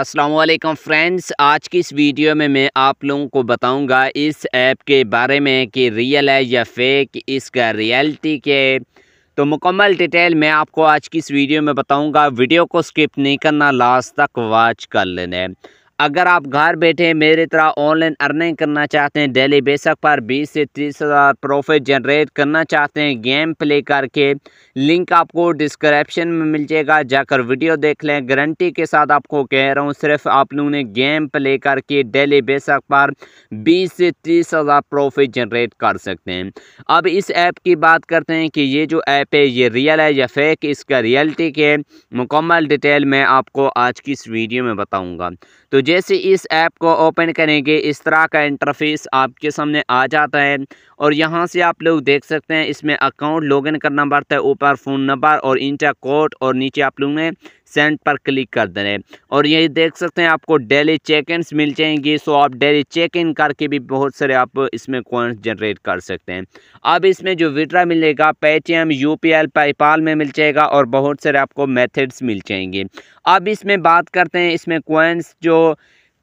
Aslam friends आज की इस वीडियो में मैं आप लोगों को बताऊंगा इस ऐप के बारे में कि रियल है या फेक इसका रियलिटी के तो मुकम्मल डिटेल मैं आपको आज की इस वीडियो में बताऊंगा वीडियो को स्किप नहीं करना लास्ट तक वॉच कर लेना है अगर आप घर बैठे मेरी तरह ऑनलाइन अर्निंग करना चाहते हैं डेली बेसक पर 20 से तीस हज़ार प्रॉफिट जनरेट करना चाहते हैं गेम प्ले करके लिंक आपको डिस्क्रिप्शन में मिल जाएगा जाकर वीडियो देख लें गारंटी के साथ आपको कह रहा हूँ सिर्फ आप लोगों ने गेम प्ले करके डेली बेसक पर 20 से तीस हज़ार प्रॉफिट जनरेट कर सकते हैं अब इस ऐप की बात करते हैं कि ये जो ऐप है ये रियल है या फेक इसका रियलिटी के मुकम्मल डिटेल मैं आपको आज की इस वीडियो में बताऊँगा तो जैसे इस ऐप को ओपन करेंगे इस तरह का इंटरफेस आपके सामने आ जाता है और यहाँ से आप लोग देख सकते हैं इसमें अकाउंट लॉगिन करना पड़ता है ऊपर फ़ोन नंबर और इंटर कोड और नीचे आप लोग ने सेंड पर क्लिक कर दे रहे और यही देख सकते हैं आपको डेली चेक इन्स मिल जाएंगे सो आप डेली चेक इन करके भी बहुत सारे आप इसमें कॉइन्स जनरेट कर सकते हैं अब इसमें जो विड्रा मिलेगा Paytm U P L PayPal में मिल जाएगा और बहुत सारे आपको मेथड्स मिल जाएंगे अब इसमें बात करते हैं इसमें कॉइन्स जो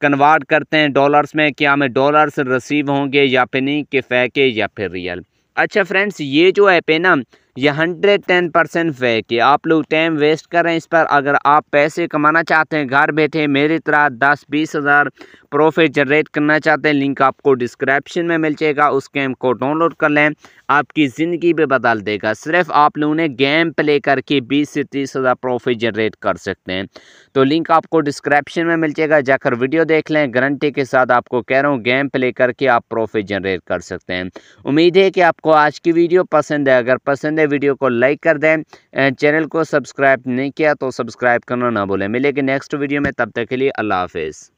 कन्वर्ट करते हैं डॉलर्स में क्या हमें डॉलर्स रिसीव होंगे या फिर नहीं के फैके या फिर रियल अच्छा फ्रेंड्स ये जो ऐप है ना ये हंड्रेड टेन परसेंट फेक है आप लोग टाइम वेस्ट करें इस पर अगर आप पैसे कमाना चाहते हैं घर बैठे मेरी तरह दस बीस हज़ार प्रॉफिट जनरेट करना चाहते हैं लिंक आपको डिस्क्रिप्शन में मिल जाएगा उस गेम को डाउनलोड कर लें आपकी ज़िंदगी भी बदल देगा सिर्फ आप लोगों ने गेम प्ले करके बीस से तीस हज़ार प्रॉफिट जनरेट कर सकते हैं तो लिंक आपको डिस्क्रिप्शन में मिल जाएगा जाकर वीडियो देख लें गारंटी के साथ आपको कह रहा हूँ गेम प्ले करके आप प्रॉफिट जनरेट कर सकते हैं उम्मीद है कि आपको आज की वीडियो पसंद है अगर पसंद आपने वीडियो को लाइक कर दें चैनल को सब्सक्राइब नहीं किया तो सब्सक्राइब करना ना भूलें मिलेगी नेक्स्ट वीडियो में तब तक के लिए अल्लाह हाफिज़